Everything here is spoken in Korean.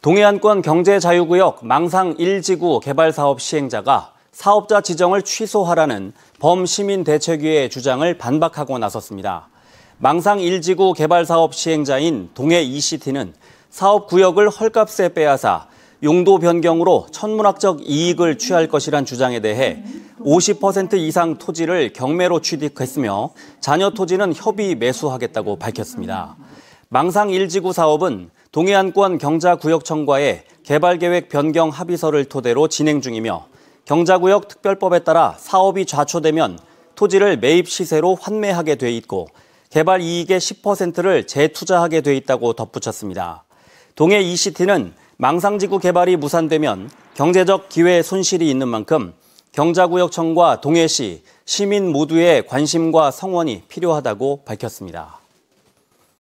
동해안권 경제자유구역 망상 1지구 개발 사업 시행자가 사업자 지정을 취소하라는 범시민대책위의 주장을 반박하고 나섰습니다. 망상 1지구 개발 사업 시행자인 동해 ECT는 사업 구역을 헐값에 빼앗아 용도 변경으로 천문학적 이익을 취할 것이란 주장에 대해 50% 이상 토지를 경매로 취득했으며 자녀 토지는 협의 매수하겠다고 밝혔습니다. 망상 1지구 사업은 동해안권 경자구역청과의 개발계획 변경 합의서를 토대로 진행 중이며 경자구역 특별법에 따라 사업이 좌초되면 토지를 매입 시세로 환매하게 돼 있고 개발 이익의 10%를 재투자하게 돼 있다고 덧붙였습니다. 동해 ECT는 망상지구 개발이 무산되면 경제적 기회 손실이 있는 만큼 경자구역청과 동해시, 시민 모두의 관심과 성원이 필요하다고 밝혔습니다.